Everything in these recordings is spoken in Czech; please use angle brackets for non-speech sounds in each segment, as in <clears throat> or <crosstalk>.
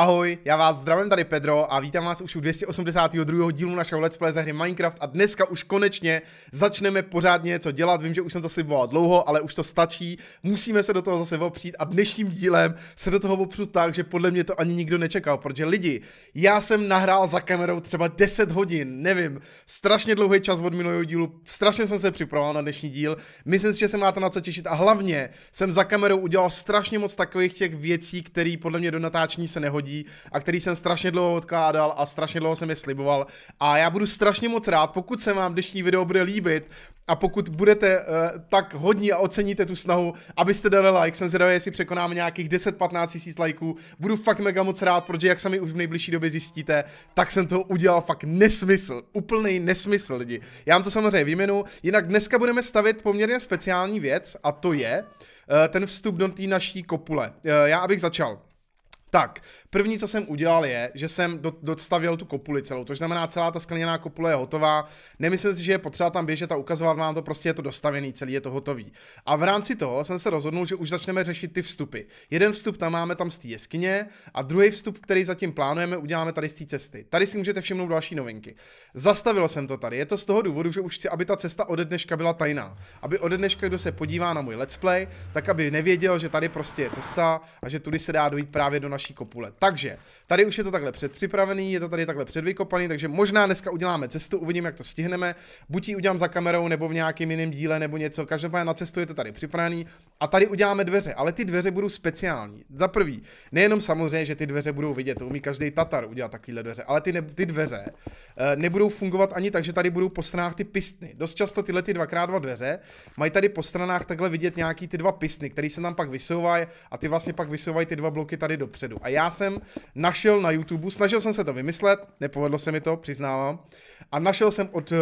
Ahoj, já vás zdravím tady Pedro a vítám vás už u 282. dílu našeho Let's Play ze hry Minecraft a dneska už konečně začneme pořádně něco dělat. Vím, že už jsem to sliboval dlouho, ale už to stačí. Musíme se do toho zase opřít a dnešním dílem se do toho opřu tak, že podle mě to ani nikdo nečekal, protože lidi, já jsem nahrál za kamerou třeba 10 hodin, nevím, strašně dlouhý čas od minulého dílu, strašně jsem se připravoval na dnešní díl. Myslím si, že se máte na co těšit a hlavně jsem za kamerou udělal strašně moc takových těch věcí, které podle mě do natáčení se nehodí hodí a který jsem strašně dlouho odkládal a strašně dlouho jsem je sliboval. A já budu strašně moc rád, pokud se vám dnešní video bude líbit a pokud budete uh, tak hodní a oceníte tu snahu, abyste dali like, jsem zvědavý, jestli překonáme nějakých 10-15 tisíc lajků, budu fakt mega moc rád, protože jak sami už v nejbližší době zjistíte, tak jsem to udělal fakt nesmysl, úplný nesmysl lidi. Já vám to samozřejmě vyjmenu, jinak dneska budeme stavit poměrně speciální věc a to je, eh, ten vstup do té naší kopule. Eh, já abych začal. Tak, první, co jsem udělal, je, že jsem dostavil tu kopuli celou, to znamená, celá ta skleněná kopule je hotová. Nemyslím si, že je potřeba tam běžet a ukazovat vám to, prostě je to dostavený, celý je to hotový. A v rámci toho jsem se rozhodnul, že už začneme řešit ty vstupy. Jeden vstup tam máme tam z té jeskyně a druhý vstup, který zatím plánujeme, uděláme tady z té cesty. Tady si můžete všimnout další novinky. Zastavil jsem to tady, je to z toho důvodu, že už chci, aby ta cesta ode dneška byla tajná. Aby ode dneška, kdo se podívá na můj let's play, tak aby nevěděl, že tady prostě je cesta a že tudy se dá dojít právě do naší vaší kopule. Takže tady už je to takhle předpřipravený, je to tady takhle předvykopaný, takže možná dneska uděláme cestu, uvidím, jak to stihneme. Buď ji udělám za kamerou, nebo v nějakém jiném díle, nebo něco. Každopádně na cestu je to tady připravený. A tady uděláme dveře, ale ty dveře budou speciální. Za prvý, nejenom samozřejmě, že ty dveře budou vidět, to umí každý Tatar udělat takovéhle dveře, ale ty, ne, ty dveře eh, nebudou fungovat ani tak, že tady budou po stranách ty pistny. Dost často tyhle ty dvakrát dva dveře mají tady po stranách takhle vidět nějaký ty dva pistny, které se tam pak vysouvají a ty vlastně pak vysouvají ty dva bloky tady dopředu dopředu. A já jsem našel na YouTube, snažil jsem se to vymyslet, nepovedlo se mi to, přiznávám, a našel jsem od uh,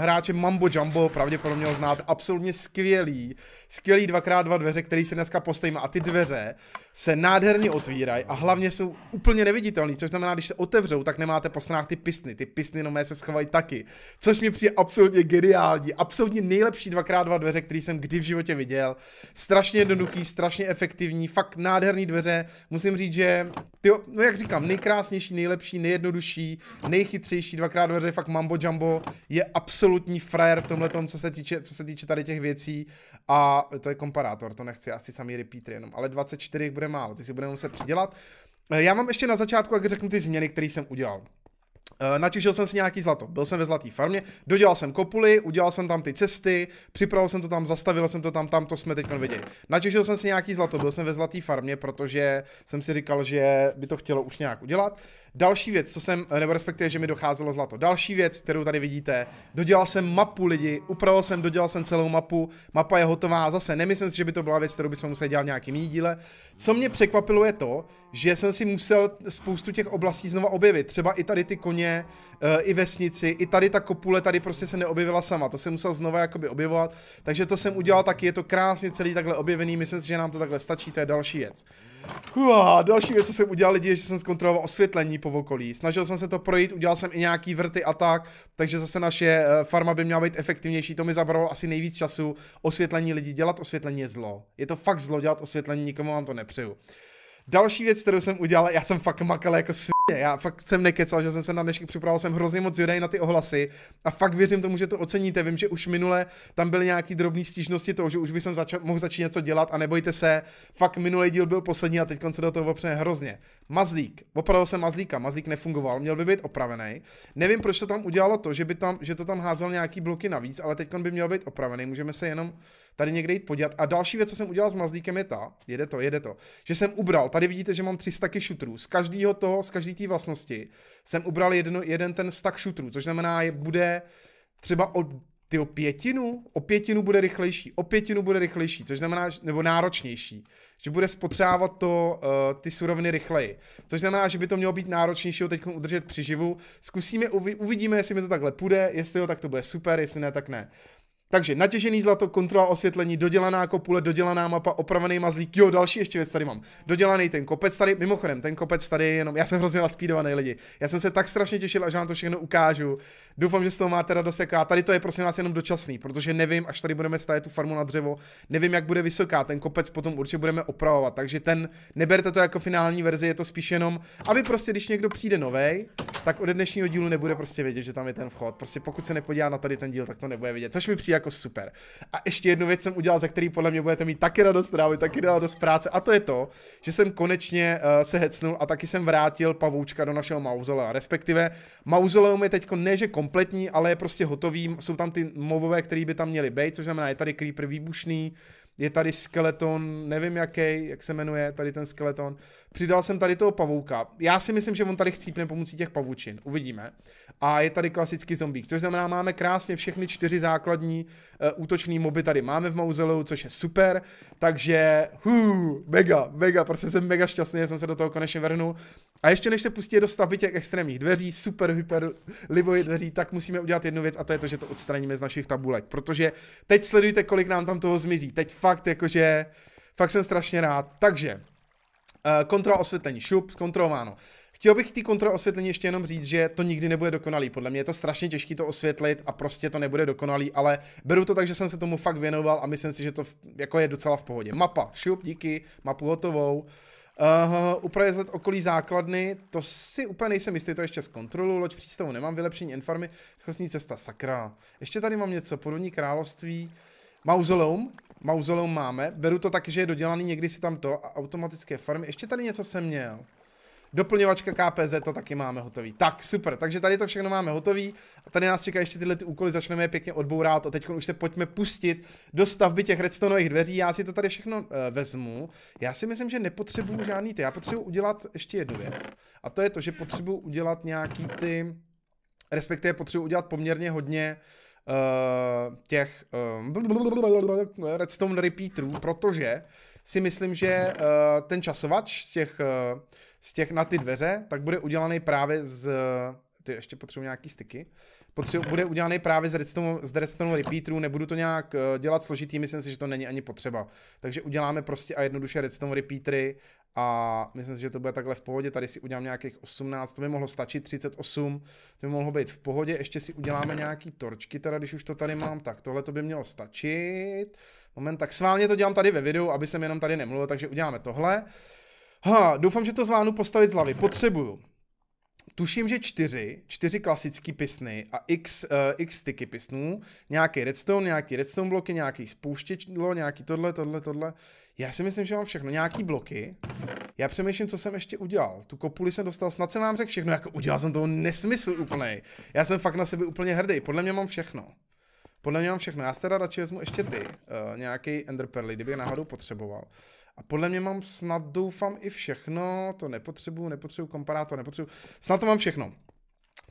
hráče Mambo Jumbo, pravděpodobně ho znáte, absolutně skvělý, skvělý 2x2 dveře, který se dneska postavíme a ty dveře se nádherně otvírají a hlavně jsou úplně neviditelné. což znamená, když se otevřou, tak nemáte po stranách ty pisny. ty pisny no mé se schovají taky, což mi přijde absolutně geniální, absolutně nejlepší 2x2 dveře, který jsem kdy v životě viděl, strašně jednoduchý, strašně efektivní, fakt nádherný dveře, musím říct, říct, že tyjo, no jak říkám, nejkrásnější, nejlepší, nejjednodušší, nejchytřejší, dvakrát dveře, fakt Mambo Jumbo je absolutní frajer v tomhle tom, co se týče, co se týče tady těch věcí a to je komparátor, to nechci asi samý repeater jenom, ale 24 bude málo, ty si budeme muset přidělat. E, já mám ještě na začátku, jak řeknu, ty změny, které jsem udělal. Eh, natěžil jsem si nějaký zlato, byl jsem ve zlaté farmě, dodělal jsem kopuly, udělal jsem tam ty cesty, připravil jsem to tam, zastavil jsem to tam, tam to jsme teď viděli. Natěžil jsem si nějaký zlato, byl jsem ve zlaté farmě, protože jsem si říkal, že by to chtělo už nějak udělat. Další věc, co jsem, eh, nebo respektive, že mi docházelo zlato. Další věc, kterou tady vidíte, dodělal jsem mapu lidi, upravil jsem, dodělal jsem celou mapu, mapa je hotová, zase nemyslím si, že by to byla věc, kterou bychom museli dělat nějaký jiný díle. Co mě překvapilo je to, že jsem si musel spoustu těch oblastí znova objevit, třeba i tady ty koně, rodině, eh, i vesnici, i tady ta kopule tady prostě se neobjevila sama, to jsem musel znova jakoby objevovat, takže to jsem udělal taky, je to krásně celý takhle objevený, myslím si, že nám to takhle stačí, to je další věc. Uá, další věc, co jsem udělal lidi, je, že jsem zkontroloval osvětlení po okolí, snažil jsem se to projít, udělal jsem i nějaký vrty a tak, takže zase naše eh, farma by měla být efektivnější, to mi zabralo asi nejvíc času, osvětlení lidí, dělat osvětlení je zlo, je to fakt zlo dělat osvětlení, nikomu vám to nepřeju. Další věc, kterou jsem udělal, já jsem fakt makal jako svět. Prostě, já fakt jsem nekecal, že jsem se na dnešek připravoval, jsem hrozně moc zvědavý na ty ohlasy a fakt věřím tomu, že to oceníte. Vím, že už minule tam byly nějaký drobné stížnosti toho, že už bych jsem mohl začít něco dělat a nebojte se, fakt minulý díl byl poslední a teď se do toho opřeme hrozně. Mazlík, opravil jsem Mazlíka, Mazlík nefungoval, měl by být opravený. Nevím, proč to tam udělalo to, že, by tam, že to tam házel nějaký bloky navíc, ale teď by měl být opravený, můžeme se jenom tady někde jít podívat. A další věc, co jsem udělal s Mazlíkem je ta, jede to, jede to, že jsem ubral, tady vidíte, že mám 300 šutrů, z každého toho, z každý té vlastnosti jsem ubral jedno, jeden ten stack shooterů, což znamená, je, bude třeba o ty o pětinu, o pětinu bude rychlejší, o pětinu bude rychlejší, což znamená, nebo náročnější, že bude spotřebovat to, uh, ty suroviny rychleji, což znamená, že by to mělo být náročnější ho teď udržet při živu. Zkusíme, uvidíme, jestli mi to takhle půjde, jestli jo, tak to bude super, jestli ne, tak ne. Takže natěžený zlato, kontrola osvětlení, dodělaná kopule, dodělaná mapa, opravený mazlík. Jo, další ještě věc tady mám. Dodělaný ten kopec tady, mimochodem, ten kopec tady je jenom, já jsem hrozně naspídovaný lidi. Já jsem se tak strašně těšil, až vám to všechno ukážu. Doufám, že z toho máte radost. A jako tady to je prosím vás jenom dočasný, protože nevím, až tady budeme stavět tu farmu na dřevo, nevím, jak bude vysoká. Ten kopec potom určitě budeme opravovat. Takže ten, neberte to jako finální verzi, je to spíš jenom, aby prostě, když někdo přijde novej, tak od dnešního dílu nebude prostě vědět, že tam je ten vchod. Prostě pokud se nepodívá na tady ten díl, tak to nebude vidět. Což mi přijde jako super. A ještě jednu věc jsem udělal, za který podle mě budete mít taky radost trávy, taky radost práce, a to je to, že jsem konečně uh, se hecnul a taky jsem vrátil pavoučka do našeho mauzolea. Respektive mauzoleum je teď ne, že kompletní, ale je prostě hotový, jsou tam ty movové, které by tam měly být, což znamená, je tady creeper výbušný, je tady skeleton, nevím jaký, jak se jmenuje, tady ten skeleton. Přidal jsem tady toho pavouka. Já si myslím, že on tady chcípne pomocí těch pavučin, uvidíme. A je tady klasický zombík, což znamená, máme krásně všechny čtyři základní uh, eh, útoční moby tady máme v mauzoleu, což je super. Takže, hu, mega, mega, prostě jsem mega šťastný, že jsem se do toho konečně vrhnul. A ještě než se pustí do stavby těch extrémních dveří, super, hyper, liboj dveří, tak musíme udělat jednu věc a to je to, že to odstraníme z našich tabulek. Protože teď sledujte, kolik nám tam toho zmizí. Teď fakt fakt jakože, fakt jsem strašně rád. Takže, eh, kontrola osvětlení, šup, zkontrolováno. Chtěl bych té kontrole osvětlení ještě jenom říct, že to nikdy nebude dokonalý. Podle mě je to strašně těžké to osvětlit a prostě to nebude dokonalý, ale beru to tak, že jsem se tomu fakt věnoval a myslím si, že to jako je docela v pohodě. Mapa, šup, díky, mapu hotovou. Uh, eh, upravit okolí základny, to si úplně nejsem jistý, to ještě z kontrolu, loď přístavu nemám, vylepšení infarmy, rychlostní cesta, sakra. Ještě tady mám něco, podobní království, Mauzoleum. Mauzoleum máme. Beru to taky, že je dodělaný někdy si tam to. A automatické farmy. Ještě tady něco jsem měl. Doplňovačka KPZ, to taky máme hotový. Tak, super, takže tady to všechno máme hotový. A tady nás čeká ještě tyhle ty úkoly, začneme je pěkně odbourat a teď už se pojďme pustit do stavby těch redstoneových dveří. Já si to tady všechno uh, vezmu. Já si myslím, že nepotřebuju žádný ty. Já potřebuju udělat ještě jednu věc. A to je to, že potřebuju udělat nějaký ty... Respektive potřebuji udělat poměrně hodně uh, Eh, těch eh, redstone repeaterů, protože si myslím, že eh, ten časovač z těch, z těch na ty dveře, tak bude udělaný právě z... Ty ještě potřebuji nějaký styky. Uh, potřebu, bude udělaný právě z redstone, z redstone repeaterů, nebudu to nějak eh, dělat složitý, myslím si, že to není ani potřeba. Takže uděláme prostě a jednoduše redstone repeatery a myslím si, že to bude takhle v pohodě, tady si udělám nějakých 18, to by mohlo stačit, 38, to by mohlo být v pohodě, ještě si uděláme nějaký torčky, teda když už to tady mám, tak tohle to by mělo stačit, moment, tak sválně to dělám tady ve videu, aby jsem jenom tady nemluvil, takže uděláme tohle. Ha, doufám, že to zvládnu postavit z hlavy, potřebuju tuším, že čtyři, čtyři klasické pisny a x, uh, x styky pisnů, nějaký redstone, nějaký redstone bloky, nějaký spouštěčlo, nějaký tohle, tohle, tohle. Já si myslím, že mám všechno, nějaký bloky. Já přemýšlím, co jsem ještě udělal. Tu kopuli jsem dostal, snad jsem vám řekl všechno, jako udělal jsem toho nesmysl úplný. Já jsem fakt na sebe úplně hrdý, podle mě mám všechno. Podle mě mám všechno, já si teda radši vezmu ještě ty, uh, nějaký enderperly, kdyby je náhodou potřeboval. A podle mě mám snad doufám i všechno, to nepotřebuju, nepotřebuju komparátor, nepotřebuju, snad to mám všechno.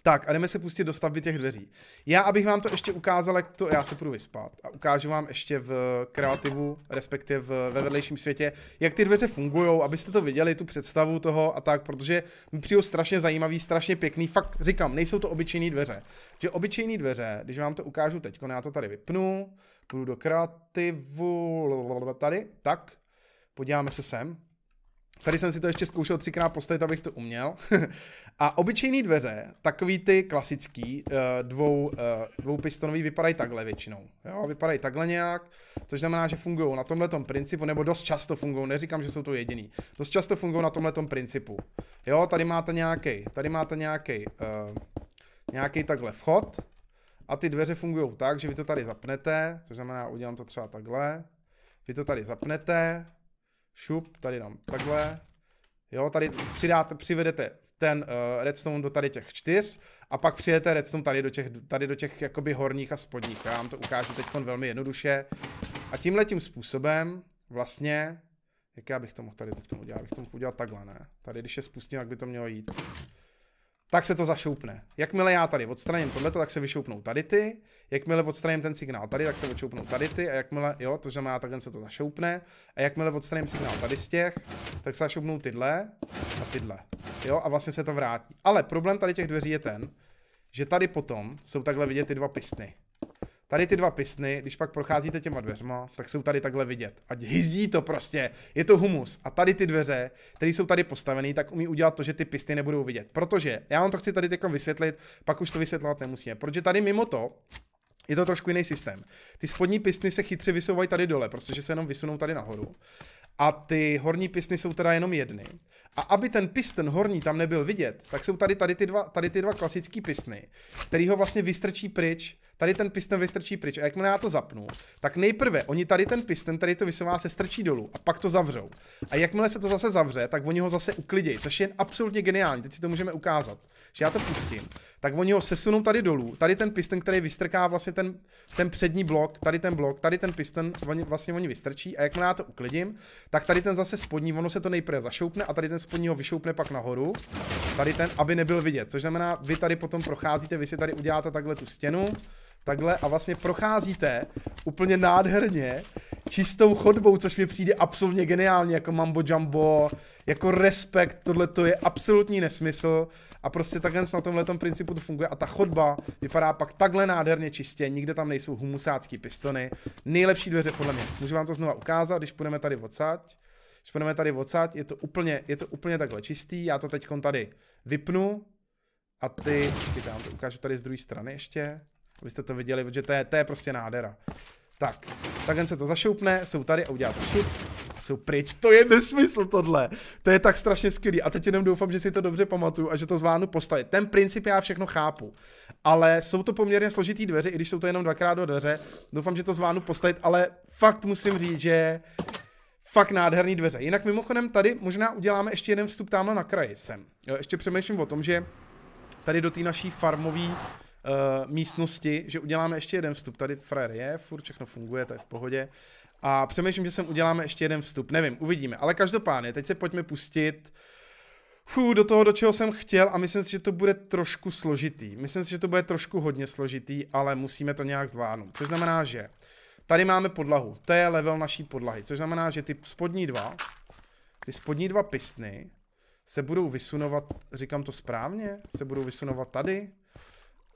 Tak a jdeme se pustit do stavby těch dveří. Já, abych vám to ještě ukázal, jak to, já se půjdu vyspat a ukážu vám ještě v kreativu, respektive ve vedlejším světě, jak ty dveře fungují, abyste to viděli, tu představu toho a tak, protože mi přijde strašně zajímavý, strašně pěkný, fakt říkám, nejsou to obyčejné dveře. Že obyčejné dveře, když vám to ukážu teď, no já to tady vypnu, půjdu do kreativu, tady, tak, Podíváme se sem. Tady jsem si to ještě zkoušel třikrát postavit, abych to uměl. <laughs> a obyčejné dveře, takový ty klasický, eh, dvou, eh, dvoupistonový, vypadají takhle většinou. Jo, vypadají takhle nějak, což znamená, že fungují na tomhle principu, nebo dost často fungují, neříkám, že jsou to jediný. Dost často fungují na tomhle principu. Jo, tady máte nějaký, tady máte nějaký, eh, nějaký takhle vchod. A ty dveře fungují tak, že vy to tady zapnete, což znamená, udělám to třeba takhle. Vy to tady zapnete, šup, tady dám takhle, jo, tady přidáte, přivedete ten uh, redstone do tady těch čtyř a pak přijete redstone tady do těch, tady do těch jakoby horních a spodních. Já vám to ukážu teď velmi jednoduše. A tímhle tím způsobem vlastně, jak já bych to mohl tady teď udělat, bych to mohl udělat takhle, ne? Tady, když je spustím, tak by to mělo jít tak se to zašoupne. Jakmile já tady odstraním tohleto, tak se vyšoupnou tady ty, jakmile odstraním ten signál tady, tak se vyšoupnou tady ty a jakmile, jo, to znamená, takhle se to zašoupne a jakmile odstraním signál tady z těch, tak se zašoupnou tyhle a tyhle, jo, a vlastně se to vrátí. Ale problém tady těch dveří je ten, že tady potom jsou takhle vidět ty dva pistny. Tady ty dva pisny, když pak procházíte těma dveřma, tak jsou tady takhle vidět. Ať hyzdí to prostě, je to humus. A tady ty dveře, které jsou tady postavené, tak umí udělat to, že ty pistny nebudou vidět. Protože já vám to chci tady teď vysvětlit, pak už to vysvětlovat nemusíme. Protože tady mimo to, je to trošku jiný systém. Ty spodní pisny se chytře vysouvají tady dole, protože se jenom vysunou tady nahoru. A ty horní pisny jsou teda jenom jedny. A aby ten pisten horní tam nebyl vidět, tak jsou tady, tady ty dva, tady ty dva klasické pisny, který ho vlastně vystrčí pryč tady ten piston vystrčí pryč a jakmile já to zapnu, tak nejprve oni tady ten piston, tady to vysevá, se strčí dolů a pak to zavřou. A jakmile se to zase zavře, tak oni ho zase uklidějí, což je absolutně geniální, teď si to můžeme ukázat. Že já to pustím, tak oni ho sesunou tady dolů, tady ten piston, který vystrká vlastně ten, ten přední blok, tady ten blok, tady ten piston, oni, vlastně oni vystrčí a jakmile já to uklidím, tak tady ten zase spodní, ono se to nejprve zašoupne a tady ten spodní ho vyšoupne pak nahoru, tady ten, aby nebyl vidět, což znamená, vy tady potom procházíte, vy si tady uděláte takhle tu stěnu, takhle a vlastně procházíte úplně nádherně čistou chodbou, což mi přijde absolutně geniálně, jako mambo jumbo, jako respekt, tohle to je absolutní nesmysl a prostě takhle na tomhle principu to funguje a ta chodba vypadá pak takhle nádherně čistě, nikde tam nejsou humusácký pistony, nejlepší dveře podle mě, můžu vám to znova ukázat, když půjdeme tady odsaď, když půjdeme tady odsaď, je to úplně, je to úplně takhle čistý, já to teď tady vypnu a ty, ty vám to ukážu tady z druhé strany ještě, abyste to viděli, protože to je, to je prostě nádhera. Tak, takhle se to zašoupne, jsou tady a udělá to šup a jsou pryč. To je nesmysl tohle. To je tak strašně skvělý. A teď jenom doufám, že si to dobře pamatuju a že to zvládnu postavit. Ten princip já všechno chápu. Ale jsou to poměrně složitý dveře, i když jsou to jenom dvakrát do dveře. Doufám, že to zvládnu postavit, ale fakt musím říct, že fakt nádherný dveře. Jinak mimochodem tady možná uděláme ještě jeden vstup tamhle na kraji sem. Jo, ještě přemýšlím o tom, že tady do té naší farmové uh, místnosti, že uděláme ještě jeden vstup. Tady frér je, furt všechno funguje, to je v pohodě. A přemýšlím, že sem uděláme ještě jeden vstup. Nevím, uvidíme. Ale každopádně, teď se pojďme pustit fů, do toho, do čeho jsem chtěl a myslím si, že to bude trošku složitý. Myslím si, že to bude trošku hodně složitý, ale musíme to nějak zvládnout. Což znamená, že tady máme podlahu. To je level naší podlahy. Což znamená, že ty spodní dva, ty spodní dva pistny se budou vysunovat, říkám to správně, se budou vysunovat tady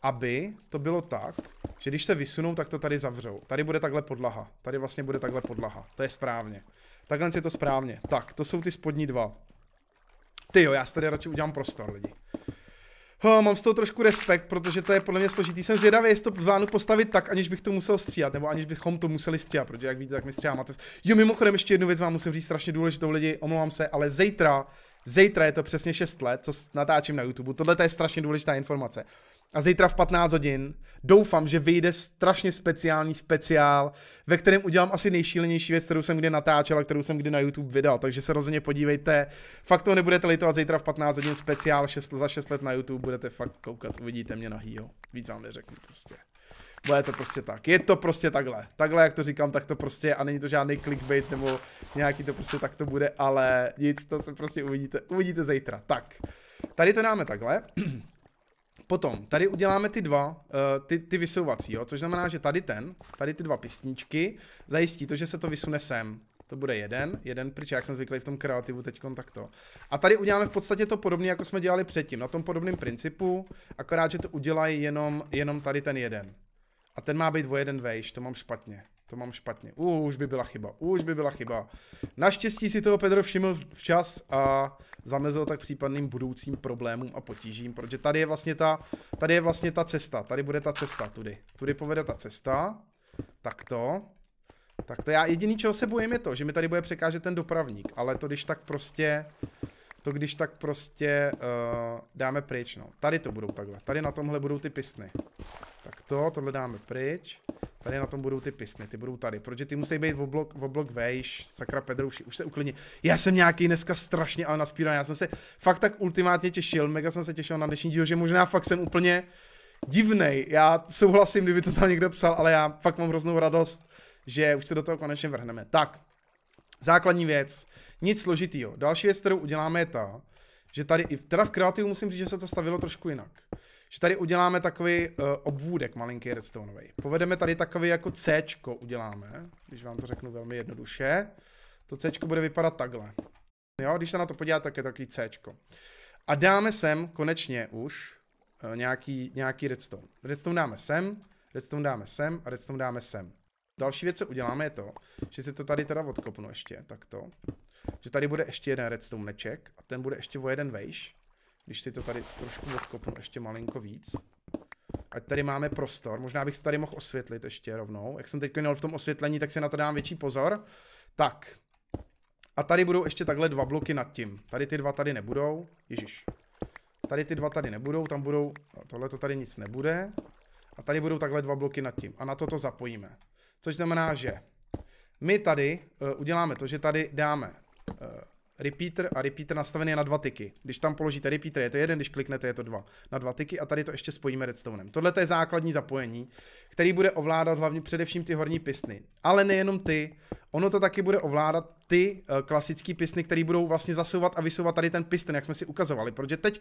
aby to bylo tak, že když se vysunou, tak to tady zavřou. Tady bude takhle podlaha. Tady vlastně bude takhle podlaha. To je správně. Takhle je to správně. Tak, to jsou ty spodní dva. Ty jo, já si tady radši udělám prostor, lidi. Ho, mám z toho trošku respekt, protože to je podle mě složitý. Jsem zvědavý, jestli to zvládnu postavit tak, aniž bych to musel stříhat, nebo aniž bychom to museli stříhat, protože jak víte, tak my stříháme. Jo, mimochodem, ještě jednu věc vám musím říct strašně důležitou, lidi, omlouvám se, ale zítra, zítra je to přesně 6 let, co natáčím na YouTube. Tohle je strašně důležitá informace a zítra v 15 hodin doufám, že vyjde strašně speciální speciál, ve kterém udělám asi nejšílenější věc, kterou jsem kdy natáčel a kterou jsem kdy na YouTube vydal. Takže se rozhodně podívejte. Fakt to nebudete litovat zítra v 15 hodin speciál 6, za 6 let na YouTube. Budete fakt koukat, uvidíte mě nahýho. Víc vám neřeknu prostě. Bude to prostě tak. Je to prostě takhle. Takhle, jak to říkám, tak to prostě a není to žádný clickbait nebo nějaký to prostě tak to bude, ale nic, to se prostě uvidíte, uvidíte zítra. Tak, tady to dáme takhle. <clears throat> Potom, tady uděláme ty dva, uh, ty, ty vysouvací, jo? což znamená, že tady ten, tady ty dva písničky, zajistí to, že se to vysune sem. To bude jeden, jeden pryč, jak jsem zvyklý v tom kreativu teď takto. A tady uděláme v podstatě to podobné, jako jsme dělali předtím, na tom podobném principu, akorát, že to udělají jenom, jenom tady ten jeden. A ten má být o jeden vejš, to mám špatně. To mám špatně. Už by byla chyba, už by byla chyba. Naštěstí si toho Pedro všiml včas a zamezil tak případným budoucím problémům a potížím, protože tady je vlastně ta, tady je vlastně ta cesta, tady bude ta cesta, tudy. Tudy povede ta cesta, takto. Tak to já jediný, čeho se bojím, je to, že mi tady bude překážet ten dopravník, ale to když tak prostě to když tak prostě uh, dáme pryč, no. Tady to budou takhle, tady na tomhle budou ty pisny. Tak to, tohle dáme pryč. Tady na tom budou ty pisny, ty budou tady, protože ty musí být v oblok, v oblok vejš, sakra Pedrouši, už se uklidni. Já jsem nějaký dneska strašně ale naspíraný, já jsem se fakt tak ultimátně těšil, mega jsem se těšil na dnešní díl, že možná fakt jsem úplně divnej, já souhlasím, kdyby to tam někdo psal, ale já fakt mám hroznou radost, že už se do toho konečně vrhneme. Tak, Základní věc. Nic složitýho. Další věc, kterou uděláme, je ta, že tady, i teda v kreativu musím říct, že se to stavilo trošku jinak. Že tady uděláme takový uh, obvůdek malinký redstoneový. Povedeme tady takový jako C uděláme, když vám to řeknu velmi jednoduše. To C bude vypadat takhle. Jo, když se na to podíváte, tak je takový C. A dáme sem konečně už uh, nějaký, nějaký redstone. Redstone dáme sem, redstone dáme sem a redstone dáme sem. Další věc, co uděláme, je to, že si to tady teda odkopnu ještě, takto. Že tady bude ještě jeden redstone neček a ten bude ještě o jeden vejš. Když si to tady trošku odkopnu ještě malinko víc. Ať tady máme prostor, možná bych se tady mohl osvětlit ještě rovnou. Jak jsem teď měl v tom osvětlení, tak si na to dám větší pozor. Tak. A tady budou ještě takhle dva bloky nad tím. Tady ty dva tady nebudou. Ježíš. Tady ty dva tady nebudou, tam budou, tohle to tady nic nebude. A tady budou takhle dva bloky nad tím. A na to to zapojíme. Což znamená, že my tady eh, uděláme to, že tady dáme eh, repeater a repeater nastavený je na dva tyky. Když tam položíte repeater, je to jeden, když kliknete, je to dva. Na dva tyky a tady to ještě spojíme redstonem. Tohle je základní zapojení, který bude ovládat hlavně především ty horní pistny. Ale nejenom ty, ono to taky bude ovládat ty eh, klasické pistny, které budou vlastně zasouvat a vysouvat tady ten piston, jak jsme si ukazovali, protože teď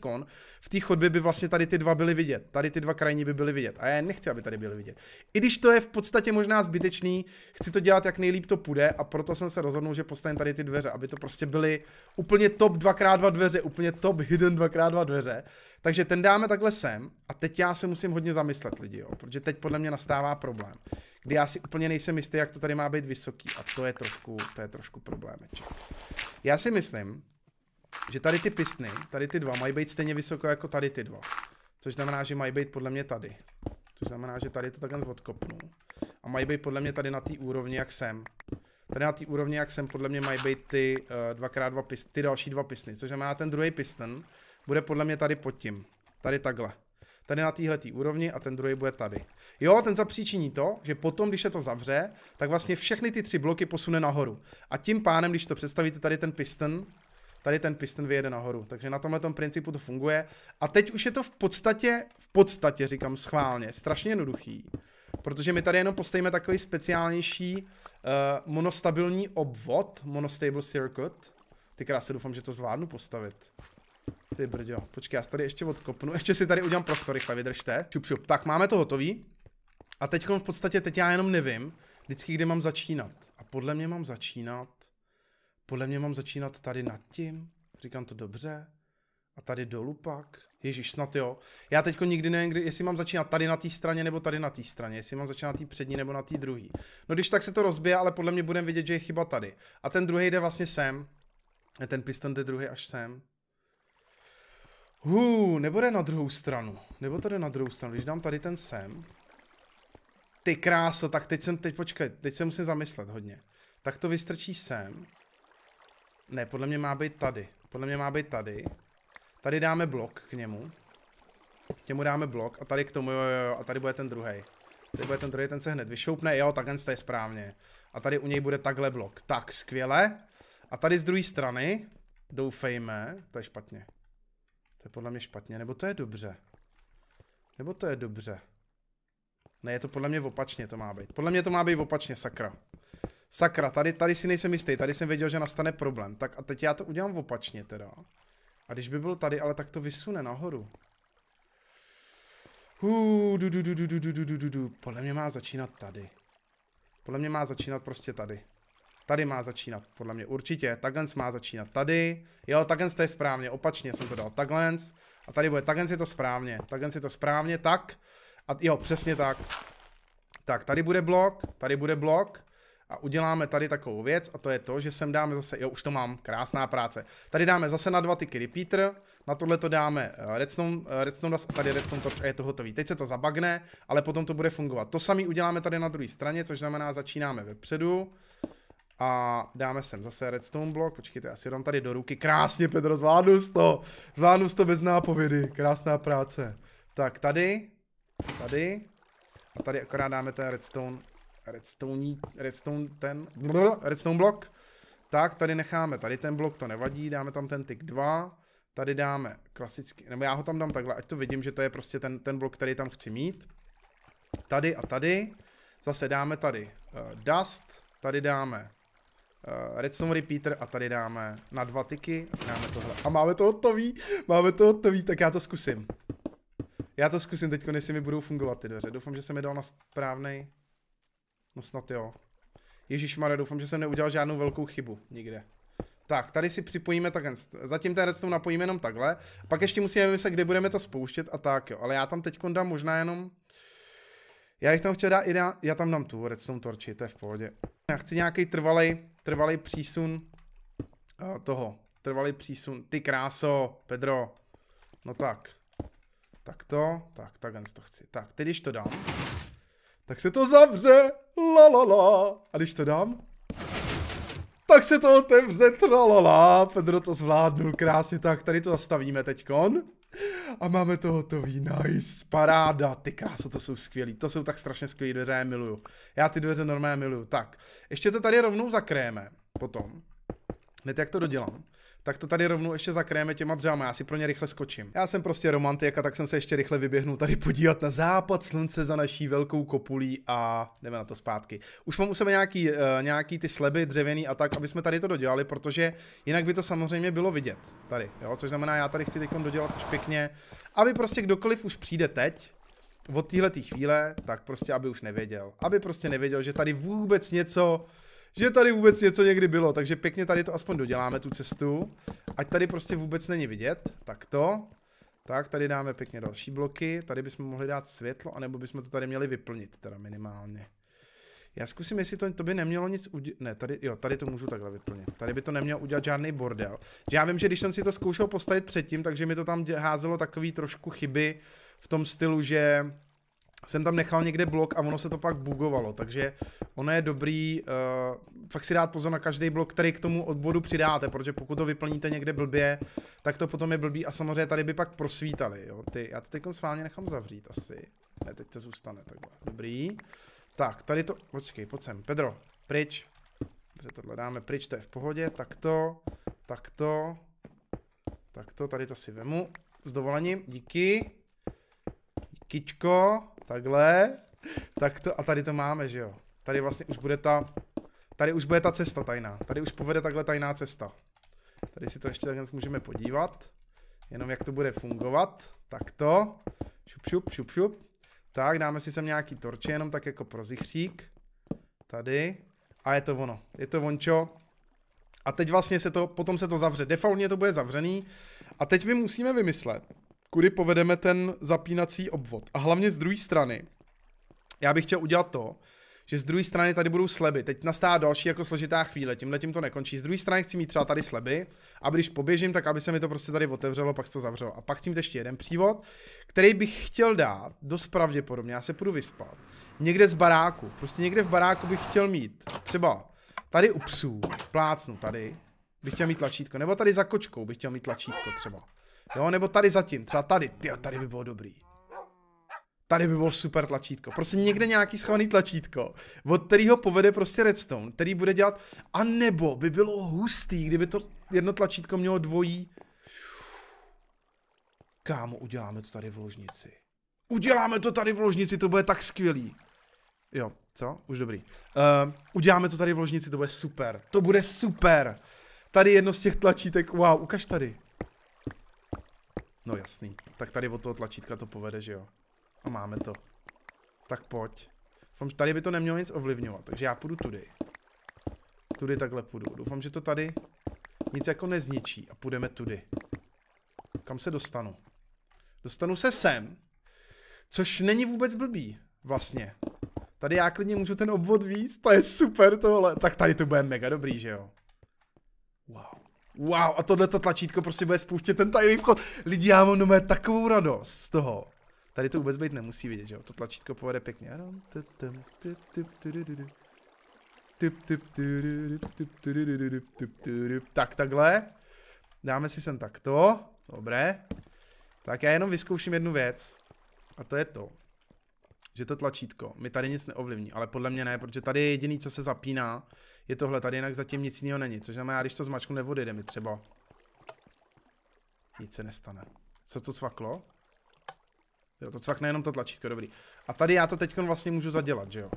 v té chodbě by vlastně tady ty dva byly vidět, tady ty dva krajní by byly vidět a já nechci, aby tady byly vidět. I když to je v podstatě možná zbytečný, chci to dělat jak nejlíp to půjde a proto jsem se rozhodnul, že postavím tady ty dveře, aby to prostě byly úplně top 2x2 dveře, úplně top hidden 2x2 dveře, takže ten dáme takhle sem a teď já se musím hodně zamyslet lidi, jo, protože teď podle mě nastává problém, kdy já si úplně nejsem jistý, jak to tady má být vysoký a to je trošku, to je trošku problémeček. Já si myslím, že tady ty pisny, tady ty dva, mají být stejně vysoko jako tady ty dva. Což znamená, že mají být podle mě tady. Což znamená, že tady to takhle odkopnu. A mají být podle mě tady na té úrovni, jak jsem. Tady na té úrovni, jak jsem, podle mě mají být ty uh, dvakrát dva pist, ty další dva pisny. Což znamená, ten druhý piston bude podle mě tady pod tím. Tady takhle. Tady na téhle úrovni a ten druhý bude tady. Jo, ten zapříčiní to, že potom, když se to zavře, tak vlastně všechny ty tři bloky posune nahoru. A tím pánem, když to představíte, tady ten piston, tady ten piston vyjede nahoru. Takže na tomhle tom principu to funguje. A teď už je to v podstatě, v podstatě říkám schválně, strašně jednoduchý. Protože my tady jenom postavíme takový speciálnější uh, monostabilní obvod, monostable circuit. Ty krásy doufám, že to zvládnu postavit. Ty brďo, počkej, já tady ještě odkopnu, ještě si tady udělám prostor rychle, vydržte. Šup, šup. Tak, máme to hotový. A teď v podstatě, teď já jenom nevím, vždycky kde mám začínat. A podle mě mám začínat, podle mě mám začínat tady nad tím, říkám to dobře. A tady dolů pak. Ježíš, snad jo. Já teďko nikdy nevím, jestli mám začínat tady na té straně nebo tady na té straně, jestli mám začínat na té přední nebo na té druhé. No když tak se to rozbije, ale podle mě budeme vidět, že je chyba tady. A ten druhý jde vlastně sem. ten piston jde druhý až sem. Hů, nebo jde na druhou stranu. Nebo to jde na druhou stranu. Když dám tady ten sem. Ty krása, tak teď jsem, teď počkej, teď se musím zamyslet hodně. Tak to vystrčí sem. Ne, podle mě má být tady. Podle mě má být tady. Tady dáme blok k němu. K němu dáme blok a tady k tomu, jo, jo, jo a tady bude ten druhý. Tady bude ten druhý, ten se hned vyšoupne, jo, takhle to je správně. A tady u něj bude takhle blok. Tak, skvěle. A tady z druhé strany, doufejme, to je špatně. To je podle mě špatně, nebo to je dobře. Nebo to je dobře. Ne, je to podle mě opačně to má být. Podle mě to má být opačně, sakra. Sakra, tady, tady si nejsem jistý, tady jsem věděl, že nastane problém. Tak a teď já to udělám opačně teda. A když by byl tady, ale tak to vysune nahoru. Hů, du, du, du, du, du, du, du, du, du. Podle mě má začínat tady. Podle mě má začínat prostě tady. Tady má začínat, podle mě určitě. Taglens má začínat tady. Jo, Taglens to je správně, opačně jsem to dal. Taglens. A tady bude, Taglens je to správně. Taglens je to správně, tak. A jo, přesně tak. Tak, tady bude blok, tady bude blok. A uděláme tady takovou věc a to je to, že sem dáme zase, jo už to mám, krásná práce. Tady dáme zase na dva tyky repeater, na tohle to dáme eh, redstone, eh, redstone dust a tady redstone torch a je to hotový. Teď se to zabagne, ale potom to bude fungovat. To samý uděláme tady na druhé straně, což znamená začínáme vepředu. A dáme sem zase redstone blok, počkejte, já si dám tady do ruky. Krásně, Pedro, zvládnu to. Zvládnu to bez nápovědy, krásná práce. Tak tady, tady a tady akorát dáme ten redstone, redstone, redstone ten, redstone blok. Tak, tady necháme, tady ten blok, to nevadí, dáme tam ten tick 2. Tady dáme klasický, nebo já ho tam dám takhle, ať to vidím, že to je prostě ten, ten blok, který tam chci mít. Tady a tady. Zase dáme tady uh, dust, tady dáme Uh, eh, Redstone Repeater a tady dáme na dva tyky, dáme tohle. A máme to hotový, máme to hotový, tak já to zkusím. Já to zkusím teď, jestli mi budou fungovat ty dveře. Doufám, že jsem je dal na správnej. No snad jo. Ježíš Mare, doufám, že jsem neudělal žádnou velkou chybu. Nikde. Tak, tady si připojíme takhle. Zatím ten redstone napojíme jenom takhle. Pak ještě musíme vymyslet, kde budeme to spouštět a tak jo. Ale já tam teď dám možná jenom já jich tam chtěl dát ideál, já tam dám tu redstone torči, to je v pohodě. Já chci nějaký trvalý, trvalý přísun eh, toho, trvalý přísun, ty kráso, Pedro, no tak, tak to, tak, tak to chci, tak, teď když to dám, tak se to zavře, la la la, a když to dám, pak se to otevře, tralala, Pedro to zvládnul krásně, tak tady to zastavíme teďkon. A máme to hotový, nice, paráda, ty krása, to jsou skvělí, to jsou tak strašně skvělé dveře, já miluju. Já ty dveře normálně miluju, tak, ještě to tady rovnou zakréme, potom. Hned jak to dodělám tak to tady rovnou ještě zakréme těma dřáma, já si pro ně rychle skočím. Já jsem prostě romantik a tak jsem se ještě rychle vyběhnul tady podívat na západ slunce za naší velkou kopulí a jdeme na to zpátky. Už mám u sebe nějaký, uh, nějaký ty sleby dřevěný a tak, aby jsme tady to dodělali, protože jinak by to samozřejmě bylo vidět tady, jo? což znamená, já tady chci teď dodělat už pěkně, aby prostě kdokoliv už přijde teď, od téhle chvíle, tak prostě aby už nevěděl. Aby prostě nevěděl, že tady vůbec něco že tady vůbec něco někdy bylo, takže pěkně tady to aspoň doděláme, tu cestu. Ať tady prostě vůbec není vidět, tak to. Tak, tady dáme pěkně další bloky, tady bychom mohli dát světlo, anebo bychom to tady měli vyplnit, teda minimálně. Já zkusím, jestli to, to by nemělo nic udělat. Ne, tady, jo, tady to můžu takhle vyplnit. Tady by to nemělo udělat žádný bordel. Že já vím, že když jsem si to zkoušel postavit předtím, takže mi to tam házelo takový trošku chyby v tom stylu, že jsem tam nechal někde blok a ono se to pak bugovalo, takže ono je dobrý uh, fakt si dát pozor na každý blok, který k tomu odbodu přidáte, protože pokud to vyplníte někde blbě, tak to potom je blbý a samozřejmě tady by pak prosvítali, jo, ty, já to teď sválně nechám zavřít asi, ne, teď to zůstane takhle, dobrý, tak, tady to, počkej, pojď sem, Pedro, pryč, protože tohle dáme pryč, to je v pohodě, takto, takto, takto, tady to si vemu, s dovolením, díky, díkyčko, Takhle. Tak to, a tady to máme, že jo. Tady vlastně už bude ta, tady už bude ta cesta tajná. Tady už povede takhle tajná cesta. Tady si to ještě takhle můžeme podívat. Jenom jak to bude fungovat. Tak to. Šup, šup, šup, šup. Tak, dáme si sem nějaký torče, jenom tak jako pro zichřík. Tady. A je to ono. Je to vončo. A teď vlastně se to, potom se to zavře. Defaultně to bude zavřený. A teď my musíme vymyslet, kudy povedeme ten zapínací obvod. A hlavně z druhé strany, já bych chtěl udělat to, že z druhé strany tady budou sleby. Teď nastává další jako složitá chvíle, tímhle tím to nekončí. Z druhé strany chci mít třeba tady sleby a když poběžím, tak aby se mi to prostě tady otevřelo, pak se to zavřelo. A pak chci mít ještě jeden přívod, který bych chtěl dát, dost pravděpodobně, já se půjdu vyspat, někde z baráku. Prostě někde v baráku bych chtěl mít třeba tady u psů, plácnu tady, bych chtěl mít tlačítko, nebo tady za kočkou bych chtěl mít tlačítko třeba. Jo, nebo tady zatím, třeba tady, tyjo, tady by bylo dobrý. Tady by bylo super tlačítko. Prostě někde nějaký schovaný tlačítko, od kterého povede prostě redstone, který bude dělat, a nebo by bylo hustý, kdyby to jedno tlačítko mělo dvojí. Kámo, uděláme to tady v ložnici. Uděláme to tady v ložnici, to bude tak skvělý. Jo, co? Už dobrý. Uh, uděláme to tady v ložnici, to bude super. To bude super. Tady jedno z těch tlačítek, wow, ukaž tady. No jasný. Tak tady od toho tlačítka to povede, že jo? A no, máme to. Tak pojď. Doufám, že tady by to nemělo nic ovlivňovat, takže já půjdu tudy. Tudy takhle půjdu. Doufám, že to tady nic jako nezničí a půjdeme tudy. Kam se dostanu? Dostanu se sem, což není vůbec blbý, vlastně. Tady já klidně můžu ten obvod víc, to je super tohle. Tak tady to bude mega dobrý, že jo? Wow. Wow, a tohle to tlačítko prostě bude spouštět ten tajný vchod. Lidi, já mám nové takovou radost z toho. Tady to vůbec být nemusí vidět, že jo? To tlačítko povede pěkně. Tak, takhle. Dáme si sem takto. Dobré. Tak já jenom vyzkouším jednu věc. A to je to že to tlačítko mi tady nic neovlivní, ale podle mě ne, protože tady je jediný, co se zapíná, je tohle, tady jinak zatím nic jiného není, což znamená, když to zmačknu, neodjede mi třeba. Nic se nestane. Co to cvaklo? Jo, to cvakne jenom to tlačítko, dobrý. A tady já to teď vlastně můžu zadělat, že jo?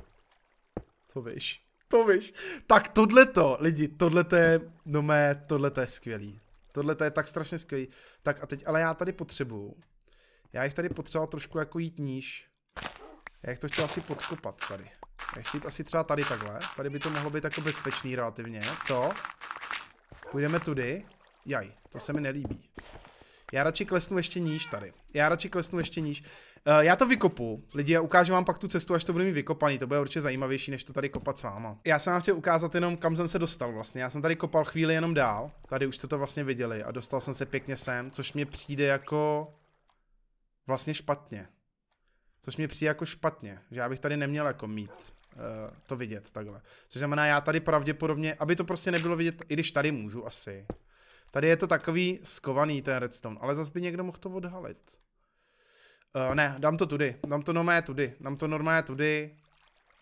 To víš, to víš. Tak tohleto, lidi, tohleto je, no mé, tohleto je skvělý. Tohle je tak strašně skvělý. Tak a teď, ale já tady potřebuju. Já jich tady potřeboval trošku jako jít níž. Já bych to chtěl asi podkopat tady. Já chtít asi třeba tady takhle. Tady by to mohlo být jako bezpečný relativně. Co? Půjdeme tudy. Jaj, to se mi nelíbí. Já radši klesnu ještě níž tady. Já radši klesnu ještě níž. Uh, já to vykopu, lidi, a ukážu vám pak tu cestu, až to bude mít vykopaný. To bude určitě zajímavější, než to tady kopat s váma. Já jsem vám chtěl ukázat jenom, kam jsem se dostal vlastně. Já jsem tady kopal chvíli jenom dál. Tady už jste to vlastně viděli a dostal jsem se pěkně sem, což mě přijde jako vlastně špatně což mi přijde jako špatně, že já bych tady neměl jako mít uh, to vidět takhle. Což znamená, já tady pravděpodobně, aby to prostě nebylo vidět, i když tady můžu asi. Tady je to takový skovaný ten redstone, ale zase by někdo mohl to odhalit. Uh, ne, dám to tudy, dám to normálně tudy, dám to normálně tudy,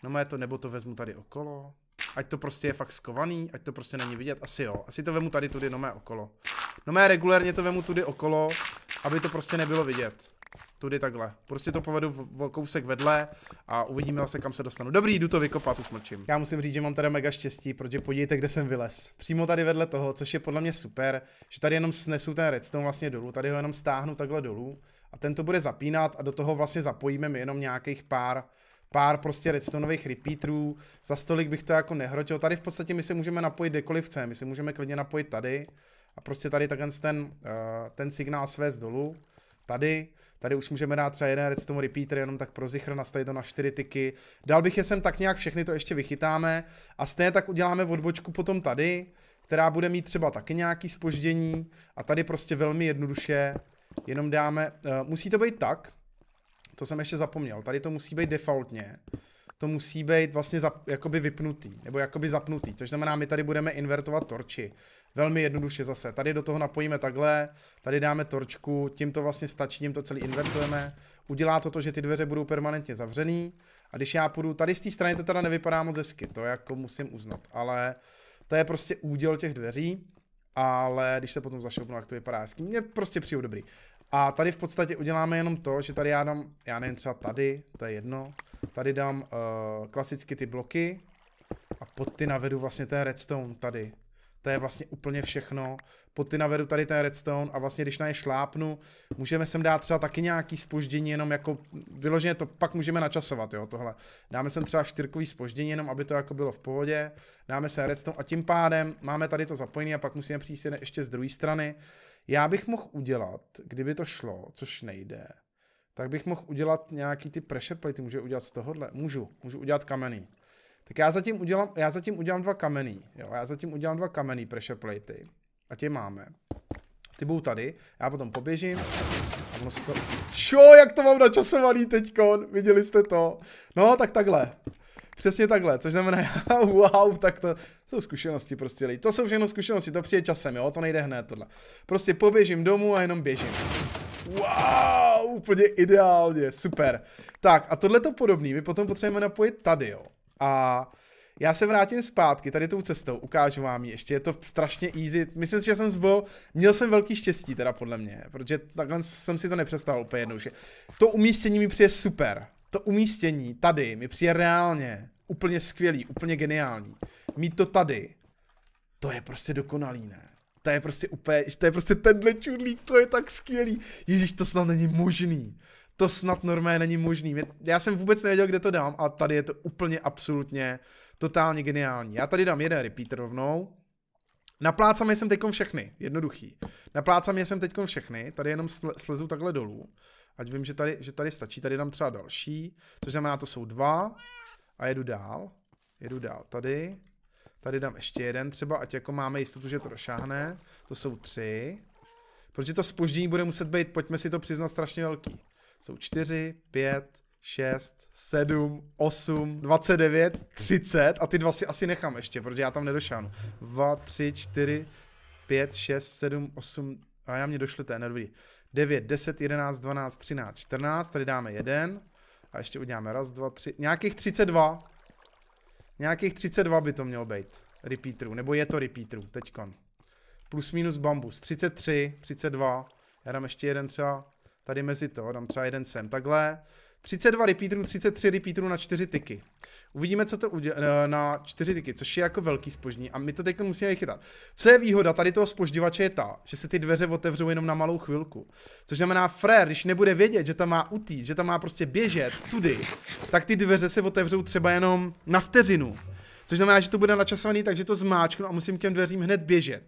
normálně to, nebo to vezmu tady okolo. Ať to prostě je fakt skovaný, ať to prostě není vidět, asi jo, asi to vemu tady tudy, no mé okolo. No mé regulérně to vemu tudy okolo, aby to prostě nebylo vidět. Tudy takhle. Prostě to povedu v, v kousek vedle a uvidíme zase, kam se dostanu. Dobrý, jdu to vykopat, už mlčím. Já musím říct, že mám teda mega štěstí, protože podívejte, kde jsem vylez. Přímo tady vedle toho, což je podle mě super, že tady jenom snesu ten redstone vlastně dolů, tady ho jenom stáhnu takhle dolů a ten to bude zapínat a do toho vlastně zapojíme mi jenom nějakých pár pár prostě redstoneových repeaterů, za stolik bych to jako nehrotil. Tady v podstatě my si můžeme napojit kdekoliv chceme, my si můžeme klidně napojit tady a prostě tady takhle ten, uh, ten signál svést dolů, tady Tady už můžeme dát třeba jeden redstone repeater, jenom tak pro zichr nastavit to na čtyři tyky. Dal bych je sem tak nějak, všechny to ještě vychytáme. A stejně tak uděláme odbočku potom tady, která bude mít třeba taky nějaký spoždění. A tady prostě velmi jednoduše jenom dáme, uh, musí to být tak, to jsem ještě zapomněl, tady to musí být defaultně to musí být vlastně zap, jakoby vypnutý, nebo jakoby zapnutý, což znamená, my tady budeme invertovat torči. Velmi jednoduše zase. Tady do toho napojíme takhle, tady dáme torčku, tím to vlastně stačí, tím to celý invertujeme. Udělá to to, že ty dveře budou permanentně zavřený a když já půjdu, tady z té strany to teda nevypadá moc hezky, to jako musím uznat, ale to je prostě úděl těch dveří ale když se potom zašoupnu, jak to vypadá hezky. mě prostě přijde dobrý. A tady v podstatě uděláme jenom to, že tady já dám, já nevím, třeba tady, to je jedno, tady dám uh, klasicky ty bloky a pod ty navedu vlastně ten redstone tady. To je vlastně úplně všechno. Pod ty navedu tady ten redstone a vlastně když na ně šlápnu, můžeme sem dát třeba taky nějaký spoždění, jenom jako vyloženě to pak můžeme načasovat, jo, tohle. Dáme sem třeba čtyřkový spoždění, jenom aby to jako bylo v pohodě. Dáme se redstone a tím pádem máme tady to zapojené a pak musíme přijít ještě z druhé strany. Já bych mohl udělat, kdyby to šlo, což nejde, tak bych mohl udělat nějaký ty pressure plate, můžu udělat z tohohle, můžu, můžu udělat kamenný. Tak já zatím udělám, já zatím udělám dva kamenný, jo, já zatím udělám dva kamenný pressure platey a tě máme. Ty budou tady, já potom poběžím a ono to... Čo, jak to mám načasovaný teďkon, viděli jste to? No, tak takhle. Přesně takhle, což znamená, <laughs> wow, tak to jsou zkušenosti prostě lidi. To jsou všechno zkušenosti, to přijde časem, jo, to nejde hned tohle. Prostě poběžím domů a jenom běžím. Wow, úplně ideálně, super. Tak a to podobný my potom potřebujeme napojit tady, jo. A já se vrátím zpátky tady tou cestou, ukážu vám ji, ještě je to strašně easy, myslím si, že jsem zvolil, měl jsem velký štěstí teda podle mě, protože takhle jsem si to nepřestal úplně jednou, že to umístění mi přijde super, to umístění tady mi přijde reálně úplně skvělý, úplně geniální. Mít to tady, to je prostě dokonalý, ne? To je prostě úplně, to je prostě tenhle čurlík, to je tak skvělý. Ježíš, to snad není možný. To snad normálně není možný. Já jsem vůbec nevěděl, kde to dám, a tady je to úplně absolutně totálně geniální. Já tady dám jeden repeater rovnou. Naplácám jsem teďkom všechny, jednoduchý. Naplácám jsem teďkom všechny, tady jenom slezu takhle dolů. Ať vím, že tady, že tady stačí, tady dám třeba další, což znamená, to jsou dva a jedu dál, jedu dál tady, tady dám ještě jeden třeba, ať jako máme jistotu, že to došáhne, to jsou tři, protože to spoždění bude muset být, pojďme si to přiznat, strašně velký. Jsou čtyři, pět, 6, 7, 8, 29, 30 a ty dva si asi nechám ještě, protože já tam nedošánu. 2, 3, 4, 5, 6, 7, 8 a já mě došli, to je 9, 10, 11, 12, 13, 14. Tady dáme jeden. A ještě uděláme raz, dva, tři. Nějakých 32. Nějakých 32 by to mělo být. Repeaterů. Nebo je to repeaterů teďkon. Plus minus bambus. 33, 32. Já dám ještě jeden třeba tady mezi to. Dám třeba jeden sem. Takhle. 32 repeaterů, 33 repeaterů na 4 tyky. Uvidíme, co to udělá eh, na 4 tyky, což je jako velký spoždění a my to teď musíme vychytat. Co je výhoda tady toho spožďovače je ta, že se ty dveře otevřou jenom na malou chvilku. Což znamená, frér, když nebude vědět, že tam má utíct, že tam má prostě běžet tudy, tak ty dveře se otevřou třeba jenom na vteřinu. Což znamená, že to bude načasovaný, takže to zmáčknu a musím k těm dveřím hned běžet.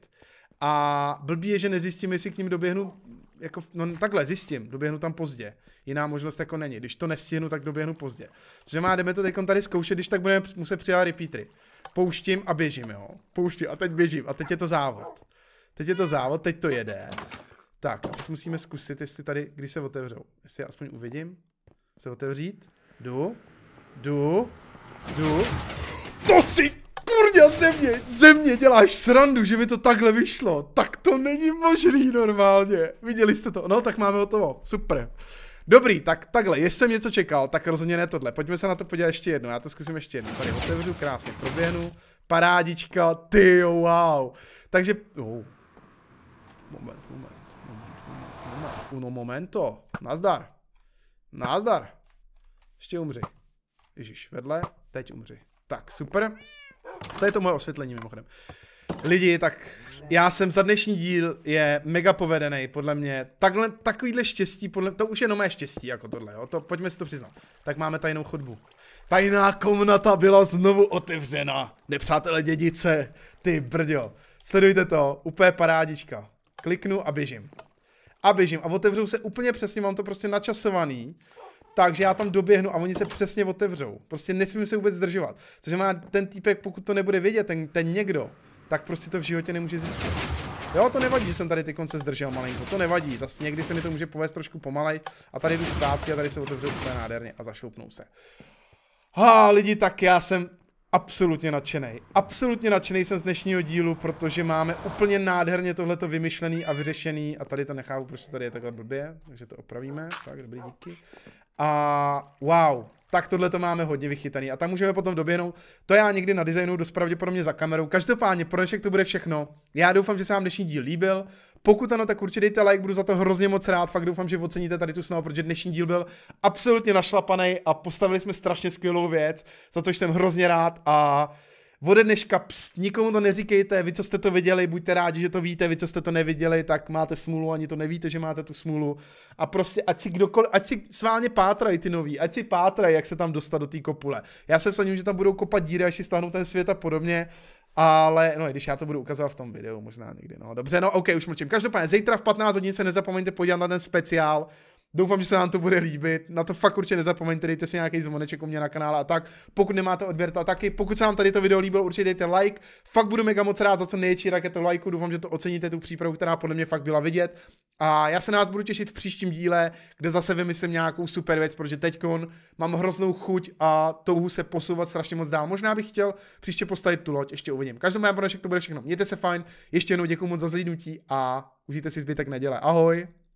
A blbý je, že nezjistím, jestli k ním doběhnu jako, no takhle, zjistím, doběhnu tam pozdě. Jiná možnost jako není. Když to nestihnu, tak doběhnu pozdě. Takže má, jdeme to teď tady zkoušet, když tak budeme muset přijat repeatry. Pouštím a běžím, jo. Pouštím a teď běžím a teď je to závod. Teď je to závod, teď to jede. Tak a teď musíme zkusit, jestli tady, když se otevřou. Jestli já aspoň uvidím. Se otevřít. Du. Du. Du. To si udělal ze mě, ze mě děláš srandu, že mi to takhle vyšlo. Tak to není možný normálně. Viděli jste to? No, tak máme hotovo. Super. Dobrý, tak takhle, jestli jsem něco čekal, tak rozhodně ne tohle. Pojďme se na to podívat ještě jednou, já to zkusím ještě jednou. Tady otevřu, krásně proběhnu. Parádička, ty wow. Takže, oh. Moment, moment, moment, moment, uno momento. Nazdar. Nazdar. Ještě umři. Ježíš, vedle, teď umři. Tak, super. To je to moje osvětlení mimochodem. Lidi, tak já jsem za dnešní díl je mega povedený, podle mě. Takhle, takovýhle štěstí, podle, to už je jenom mé štěstí, jako tohle, jo? To, pojďme si to přiznat. Tak máme tajnou chodbu. Tajná komnata byla znovu otevřena. Nepřátelé dědice, ty brďo. Sledujte to, úplně parádička. Kliknu a běžím. A běžím a otevřou se úplně přesně, mám to prostě načasovaný takže já tam doběhnu a oni se přesně otevřou. Prostě nesmím se vůbec zdržovat. Což má ten týpek, pokud to nebude vědět, ten, ten někdo, tak prostě to v životě nemůže zjistit. Jo, to nevadí, že jsem tady ty konce zdržel malinko, to nevadí, zase někdy se mi to může povést trošku pomalej a tady jdu zpátky a tady se otevřu úplně nádherně a zašoupnou se. Ha, lidi, tak já jsem absolutně nadšený. Absolutně nadšený jsem z dnešního dílu, protože máme úplně nádherně tohleto vymyšlený a vyřešený a tady to nechápu, proč to tady je takhle blbě, takže to opravíme. Tak, dobrý, díky. A wow, tak tohle to máme hodně vychytaný. A tam můžeme potom doběhnout. To já někdy na designu dost pravděpodobně za kamerou. Každopádně pro dnešek to bude všechno. Já doufám, že se vám dnešní díl líbil. Pokud ano, tak určitě dejte like, budu za to hrozně moc rád. Fakt doufám, že oceníte tady tu snahu, protože dnešní díl byl absolutně našlapaný a postavili jsme strašně skvělou věc, za to jsem hrozně rád a ode dneška pst, nikomu to neříkejte, vy co jste to viděli, buďte rádi, že to víte, vy co jste to neviděli, tak máte smůlu, ani to nevíte, že máte tu smůlu. A prostě ať si kdokoliv, ať si vámi pátrají ty noví, ať si pátrají, jak se tam dostat do té kopule. Já se vsadím, že tam budou kopat díry, až si stáhnou ten svět a podobně, ale no, když já to budu ukazovat v tom videu, možná někdy. No, dobře, no, ok, už mlčím. Každopádně, zítra v 15 hodin se nezapomeňte podívat na ten speciál Doufám, že se vám to bude líbit. Na to fakt určitě nezapomeňte, dejte si nějaký zvoneček u mě na kanál a tak. Pokud nemáte odběr, to taky. Pokud se vám tady to video líbilo, určitě dejte like. Fakt budu mega moc rád za co největší raketu lajku. Doufám, že to oceníte tu přípravu, která podle mě fakt byla vidět. A já se nás budu těšit v příštím díle, kde zase vymyslím nějakou super věc, protože teďkon mám hroznou chuť a touhu se posouvat strašně moc dál. Možná bych chtěl příště postavit tu loď, ještě uvidím. Každopádně pro dnešek to bude všechno. Mějte se fajn, ještě jednou děkuji moc za zlídnutí a užijte si zbytek neděle. Ahoj!